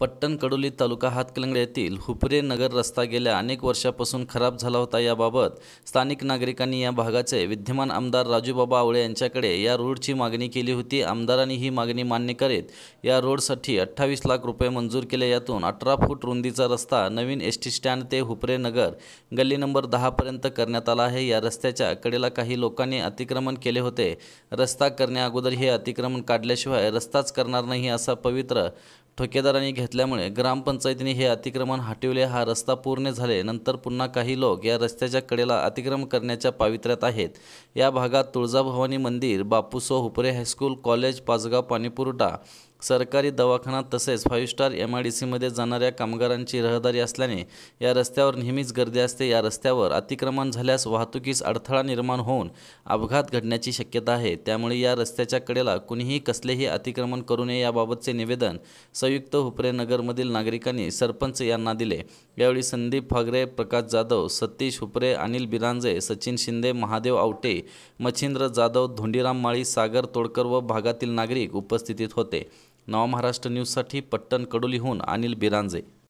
पट्टण कडोली तालुका हातकलंगडे येथील हुपरे नगर रस्ता गेल्या अनेक वर्षापासून खराब झाला होता याबाबत स्थानिक नागरिकांनी या भागाचे विद्यमान आमदार राजूबाबा आवळे यांच्याकडे या रोडची मागणी केली होती आमदारांनी ही मागणी मान्य करीत या रोडसाठी अठ्ठावीस लाख रुपये मंजूर केले यातून अठरा फूट रुंदीचा रस्ता नवीन एस टी स्टँड ते हुपरे नगर गल्ली नंबर दहापर्यंत करण्यात आला आहे या रस्त्याच्या कडेला काही लोकांनी अतिक्रमण केले होते रस्ता करण्याअगोदर हे अतिक्रमण काढल्याशिवाय रस्ताच करणार नाही असा पवित्र ठोकेदारांनी घेत घेतल्यामुळे ग्रामपंचायतीने हे अतिक्रमण हटविले हा रस्ता पूर्ण झाले नंतर पुन्हा काही लोक या रस्त्याच्या कडेला अतिक्रमण करण्याच्या पावित्र्यात आहेत या भागात तुळजाभवानी मंदिर बापूसो हुपरे हायस्कूल कॉलेज पाचगाव पाणीपुरवठा सरकारी दवाखाना तसेच five star M I D सीमध्ये जाणाऱ्या कामगारांची रहदारी असल्याने या रस्त्यावर नेहमीच गर्दी असते या रस्त्यावर अतिक्रमण झाल्यास वाहतुकीस अडथळा निर्माण होऊन अपघात घडण्याची शक्यता आहे त्यामुळे या रस्त्याच्या कडेला कुणीही कसलेही अतिक्रमण करू नये याबाबतचे निवेदन संयुक्त नगरमधील नागरिकांनी सरपंच यांना दिले यावेळी संदीप फागरे प्रकाश जाधव सतीश हुपरे अनिल बिरांजे सचिन शिंदे महादेव आवटे मच्छिंद्र जाधव धोंडीराम माळी सागर तोडकर व भागातील नागरिक उपस्थितीत होते नवा महाराष्ट्र न्यूजसाठी पट्टण कडोलीहून अनिल बिरांजे